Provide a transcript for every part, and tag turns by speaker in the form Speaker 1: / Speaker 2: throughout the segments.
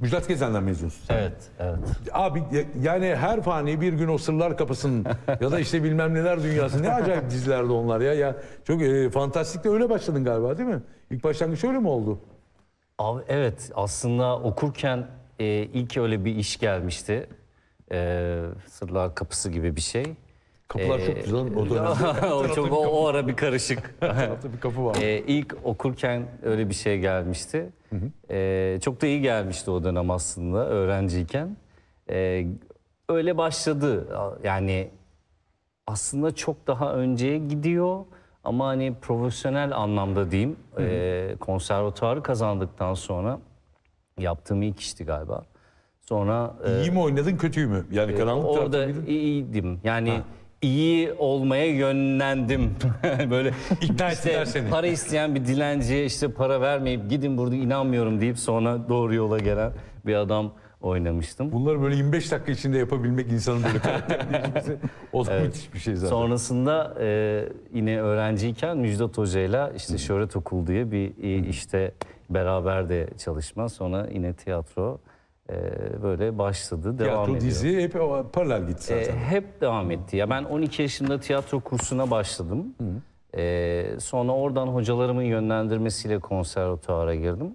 Speaker 1: Müjdat Gezen'den mezunsun. Evet, evet. Abi yani her fani bir gün o sırlar kapısının ya da işte bilmem neler dünyası ne acayip dizilerdi onlar ya. ya çok e, fantastik de öyle başladın galiba değil mi? İlk başlangıç öyle mi oldu? Abi evet aslında okurken e, ilk öyle bir iş gelmişti. E, sırlar kapısı gibi bir şey. Kapılar ee, çok güzel o dönemde. o, çok, o, o ara bir karışık. bir kapı var. Ee, ilk okurken öyle bir şey gelmişti. Hı hı. Ee, çok da iyi gelmişti o dönem aslında öğrenciyken. Ee, öyle başladı. Yani aslında çok daha önceye gidiyor. Ama hani profesyonel anlamda diyeyim hı E, konservatuarı kazandıktan sonra yaptığım ilk işti galiba. Sonra iyi e, mi oynadın kötü mü? Yani e, karanlık orada iyiydim. Yani ha iyi olmaya yönlendim. Böyle ikna işte, seni. Para isteyen bir dilenciye işte para vermeyip gidin burada inanmıyorum deyip sonra doğru yola gelen bir adam oynamıştım. Bunları böyle 25 dakika içinde yapabilmek insanın böyle karakterleşmesi şey. o da evet. müthiş bir şey zaten. Sonrasında e, yine öğrenciyken Müjdat Hoca'yla işte hmm. Şöhret Okul diye bir hmm. işte beraber de çalışma sonra yine tiyatro ee, böyle başladı, devam ediyor. Tiyatro dizi hep paralel gitti ee, zaten. E, hep devam etti. Ya ben 12 yaşında tiyatro kursuna başladım. Hı. E, sonra oradan hocalarımın yönlendirmesiyle konservatuara girdim.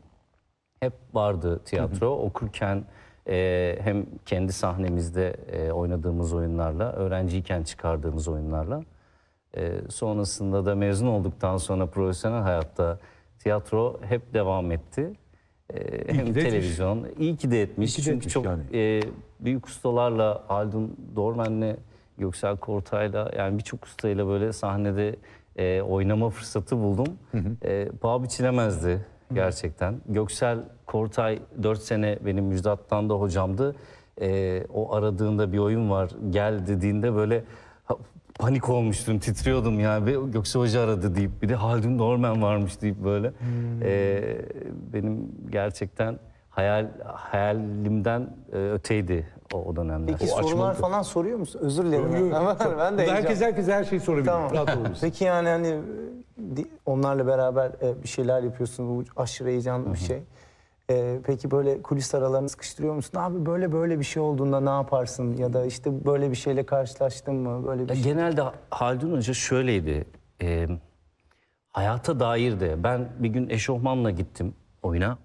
Speaker 1: Hep vardı tiyatro. Hı hı. Okurken e, hem kendi sahnemizde e, oynadığımız oyunlarla, öğrenciyken çıkardığımız oyunlarla. E, sonrasında da mezun olduktan sonra profesyonel hayatta tiyatro hep devam etti. Ee, hem de televizyon. Etmiş. İyi ki de etmiş. ki de Çünkü etmiş çok yani. e, büyük ustalarla Haldun Dormen'le Göksel Kortay'la yani birçok ustayla böyle sahnede e, oynama fırsatı buldum. Hı hı. E, paha biçilemezdi gerçekten. Hı. Göksel Kortay 4 sene benim Müjdat'tan da hocamdı. E, o aradığında bir oyun var gel dediğinde böyle panik olmuştum, titriyordum ya. Ve Göksel Hoca aradı deyip bir de Haldun Norman varmış deyip böyle. Hmm. Ee, benim gerçekten hayal hayalimden e, öteydi o, o dönemler. Peki o sorular açmadı. falan soruyor musun? Özür dilerim. Ama ben de Herkes herkes her şeyi sorabilir. Tamam. Rahat Peki yani hani onlarla beraber e, bir şeyler yapıyorsun. Bu aşırı heyecanlı bir şey. Ee, peki böyle kulis aralarını sıkıştırıyor musun? Abi böyle böyle bir şey olduğunda ne yaparsın? Ya da işte böyle bir şeyle karşılaştın mı? Böyle bir ya şey. Genelde Haldun Hoca şöyleydi. E, hayata dair de ben bir gün eşofmanla gittim oyuna.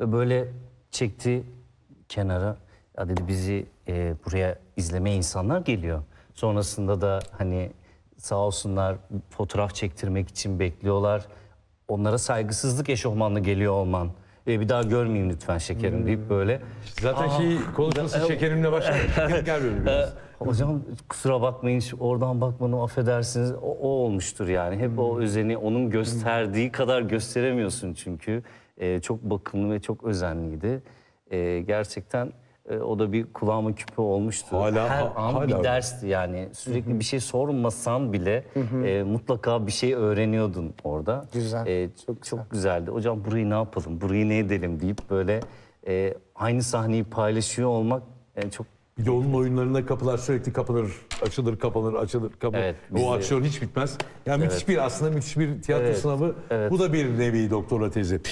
Speaker 1: Ve böyle çekti kenara. Ya dedi bizi e, buraya izlemeye insanlar geliyor. Sonrasında da hani sağ olsunlar fotoğraf çektirmek için bekliyorlar. Onlara saygısızlık eşofmanlı geliyor olman e, bir daha görmeyeyim lütfen şekerim deyip hmm. böyle. Zaten Aa, şey konuşması şekerimle başladı. Şekerim gelmiyor e, Hocam kusura bakmayın oradan bakmanı affedersiniz o, o olmuştur yani. Hep o hmm. özeni onun hmm. gösterdiği kadar gösteremiyorsun çünkü. E, çok bakımlı ve çok özenliydi. E, gerçekten... E, o da bir kulağıma küpü olmuştu. Hala, Her ha, an hala. bir dersti yani. Sürekli bir şey sormasan bile e, mutlaka bir şey öğreniyordun orada. Güzel. E, çok, çok güzeldi. Hocam burayı ne yapalım, burayı ne edelim deyip böyle e, aynı sahneyi paylaşıyor olmak e, çok bir de onun oyunlarına kapılar sürekli kapanır, açılır, kapanır, açılır, kapanır. Evet, o bizi... aksiyon hiç bitmez. Yani evet. müthiş bir aslında müthiş bir tiyatro evet, sınavı. Evet. Bu da bir nevi doktora tezi.